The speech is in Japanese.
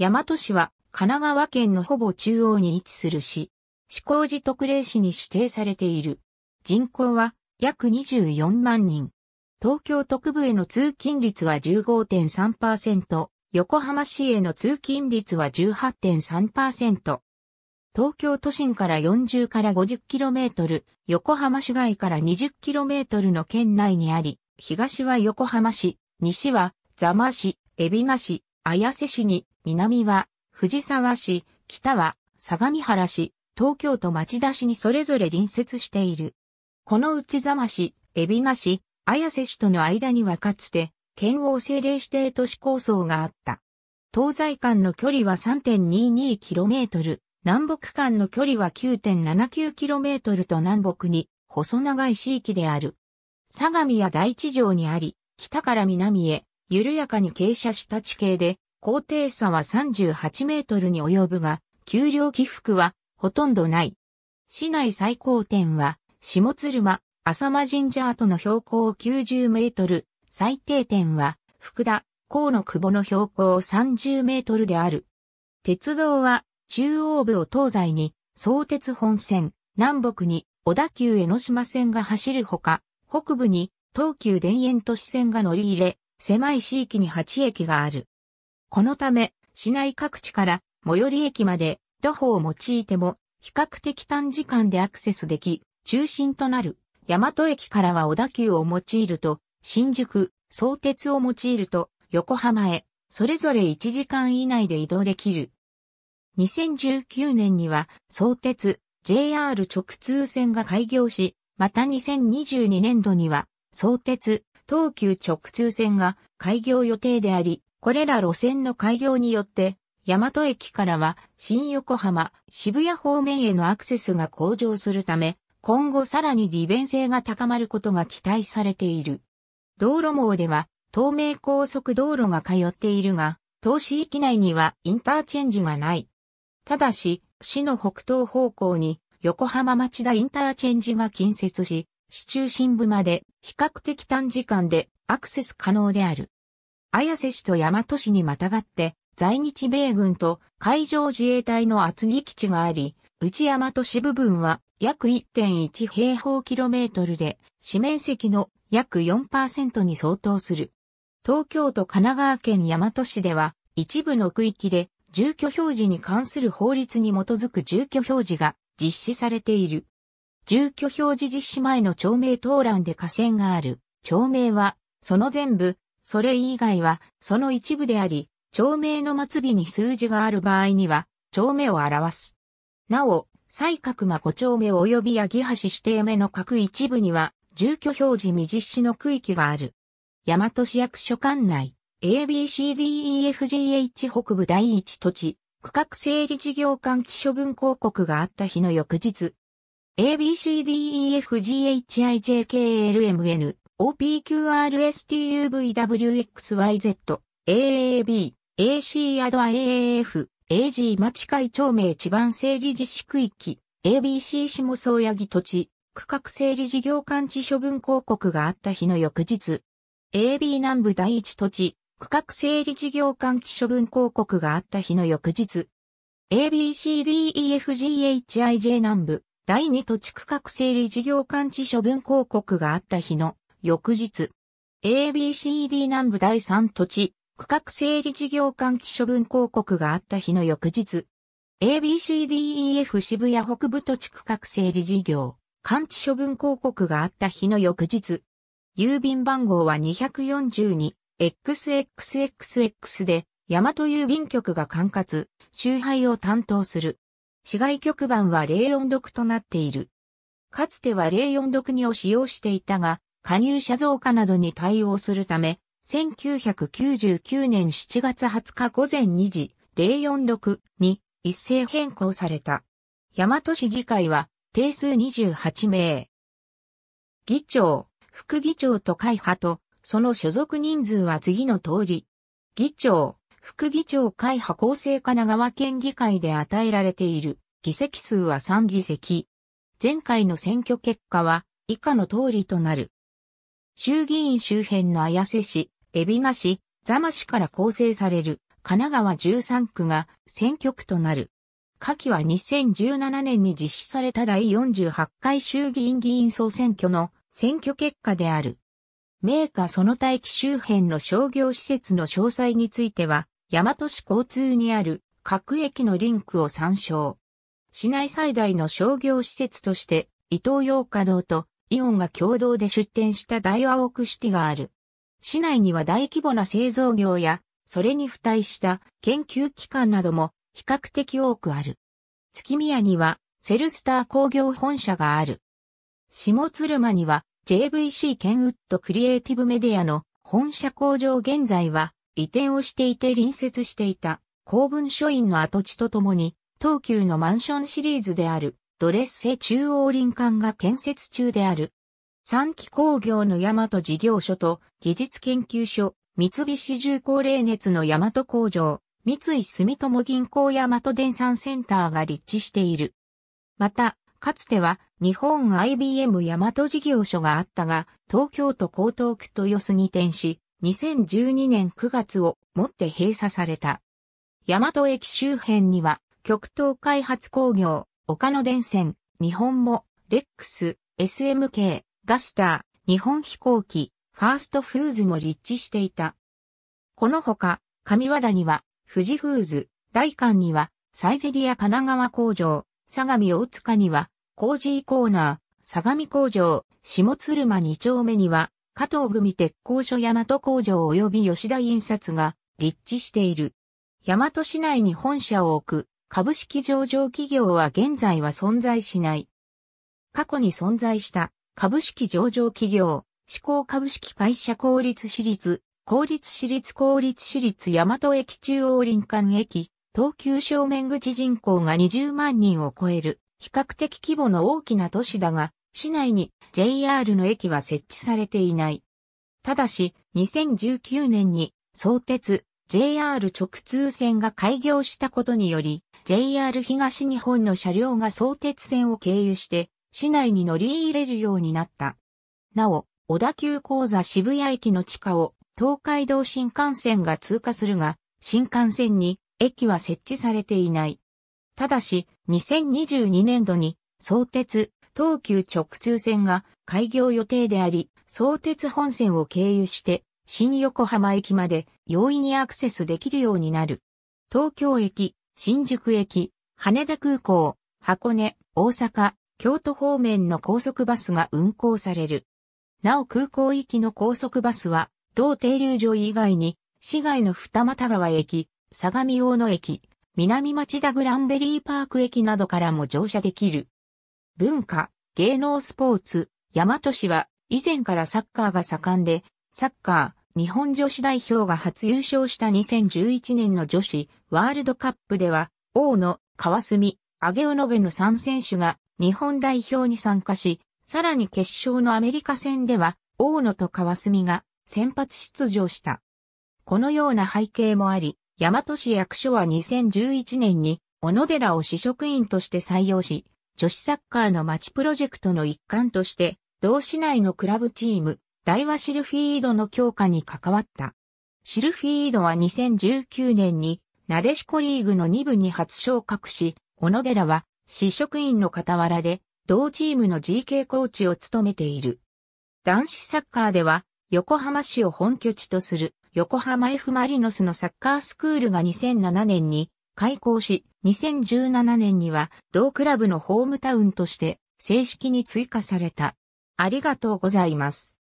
大和市は神奈川県のほぼ中央に位置する市、市工事特例市に指定されている。人口は約24万人。東京特部への通勤率は15.3%、横浜市への通勤率は18.3%。東京都心から40から50キロメートル、横浜市外から20キロメートルの県内にあり、東は横浜市、西は座間市、海老名市、綾瀬市に、南は、藤沢市、北は、相模原市、東京都町田市にそれぞれ隣接している。この内座間市、海老名市、綾瀬市との間にはかつて、県王政令指定都市構想があった。東西間の距離は 3.22km、南北間の距離は 9.79km と南北に、細長い地域である。相模や大地上にあり、北から南へ、緩やかに傾斜した地形で、高低差は38メートルに及ぶが、丘陵起伏はほとんどない。市内最高点は、下鶴間、浅間神社跡の標高90メートル、最低点は、福田、河野久保の標高30メートルである。鉄道は、中央部を東西に、相鉄本線、南北に、小田急江ノ島線が走るほか、北部に、東急田園都市線が乗り入れ、狭い地域に8駅がある。このため、市内各地から最寄り駅まで徒歩を用いても比較的短時間でアクセスでき、中心となる大和駅からは小田急を用いると、新宿、相鉄を用いると、横浜へ、それぞれ1時間以内で移動できる。2019年には、相鉄、JR 直通線が開業し、また2022年度には、相鉄、東急直通線が開業予定であり、これら路線の開業によって、大和駅からは新横浜、渋谷方面へのアクセスが向上するため、今後さらに利便性が高まることが期待されている。道路網では、東名高速道路が通っているが、東市域内にはインターチェンジがない。ただし、市の北東方向に横浜町田インターチェンジが近接し、市中心部まで比較的短時間でアクセス可能である。綾瀬市と大和市にまたがって、在日米軍と海上自衛隊の厚木基地があり、内大和市部分は約1.1平方キロメートルで、市面積の約4%に相当する。東京都神奈川県大和市では、一部の区域で住居表示に関する法律に基づく住居表示が実施されている。住居表示実施前の町名東覧で河川がある。町名は、その全部、それ以外は、その一部であり、町名の末尾に数字がある場合には、町名を表す。なお、西角間5丁目及び八木橋指定目の各一部には、住居表示未実施の区域がある。大和市役所管内、ABCDEFGH 北部第一土地、区画整理事業間地処分広告があった日の翌日、ABCDEFGHIJKLMN、OPQRSTUVWXYZ、AAB、AC アド AAF、AG 町会町名地盤整理実施区域、ABC 下総八木土地、区画整理事業管地処分広告があった日の翌日、AB 南部第一土地、区画整理事業管地処分広告があった日の翌日、ABCDEFGHIJ 南部、第2土地区画整理事業管置処分広告があった日の翌日、ABCD 南部第3土地区画整理事業間置処分広告があった日の翌日、ABCDEF 渋谷北部土地区画整理事業管置処分広告があった日の翌日、郵便番号は 242XXXX で、大和郵便局が管轄、周配を担当する。市外局番は04独となっている。かつては04独2を使用していたが、加入者増加などに対応するため、1999年7月20日午前2時046に一斉変更された。大和市議会は定数28名。議長、副議長と会派と、その所属人数は次の通り。議長、副議長会派構成神奈川県議会で与えられている議席数は3議席。前回の選挙結果は以下の通りとなる。衆議院周辺の綾瀬市、海老名市、座間市から構成される神奈川13区が選挙区となる。下記は2017年に実施された第48回衆議院議員総選挙の選挙結果である。メーカーその待機周辺の商業施設の詳細については、大和市交通にある各駅のリンクを参照。市内最大の商業施設として、伊東洋華堂とイオンが共同で出店した大和オークシティがある。市内には大規模な製造業や、それに付帯した研究機関なども比較的多くある。月宮にはセルスター工業本社がある。下鶴間には JVC ケンウッドクリエイティブメディアの本社工場現在は移転をしていて隣接していた公文書院の跡地とともに、東急のマンションシリーズであるドレッセ中央林間が建設中である。三期工業の大和事業所と技術研究所、三菱重工冷熱の大和工場、三井住友銀行大和電産センターが立地している。また、かつては日本 IBM 大和事業所があったが、東京都江東区豊洲に転し、2012年9月をもって閉鎖された。大和駅周辺には、極東開発工業、岡野電線、日本も、レックス、SMK、ガスター、日本飛行機、ファーストフーズも立地していた。このほか、上和田には、富士フーズ、大館には、サイゼリア神奈川工場、相模大塚には、コージーコーナー、相模工場、下鶴間2丁目には、加藤組鉄工所大和工場及び吉田印刷が立地している。大和市内に本社を置く株式上場企業は現在は存在しない。過去に存在した株式上場企業、思考株式会社公立市立、公立市立公立市立大和駅中央林間駅、東急正面口人口が20万人を超える、比較的規模の大きな都市だが、市内に JR の駅は設置されていない。ただし、2019年に相鉄 JR 直通線が開業したことにより、JR 東日本の車両が相鉄線を経由して、市内に乗り入れるようになった。なお、小田急講座渋谷駅の地下を東海道新幹線が通過するが、新幹線に駅は設置されていない。ただし、2022年度に相鉄東急直通線が開業予定であり、相鉄本線を経由して新横浜駅まで容易にアクセスできるようになる。東京駅、新宿駅、羽田空港、箱根、大阪、京都方面の高速バスが運行される。なお空港行きの高速バスは、同停留所以外に、市外の二俣川駅、相模大野駅、南町田グランベリーパーク駅などからも乗車できる。文化、芸能スポーツ、大和市は以前からサッカーが盛んで、サッカー、日本女子代表が初優勝した2011年の女子ワールドカップでは、大野、川澄、上尾延の3選手が日本代表に参加し、さらに決勝のアメリカ戦では、大野と川澄が先発出場した。このような背景もあり、大和市役所は2011年に小野寺を市職員として採用し、女子サッカーの街プロジェクトの一環として、同市内のクラブチーム、大和シルフィードの強化に関わった。シルフィードは2019年に、なでしこリーグの2部に初昇格し、小野寺は、市職員の傍らで、同チームの GK コーチを務めている。男子サッカーでは、横浜市を本拠地とする、横浜 F マリノスのサッカースクールが2007年に、開校し、2017年には同クラブのホームタウンとして正式に追加された。ありがとうございます。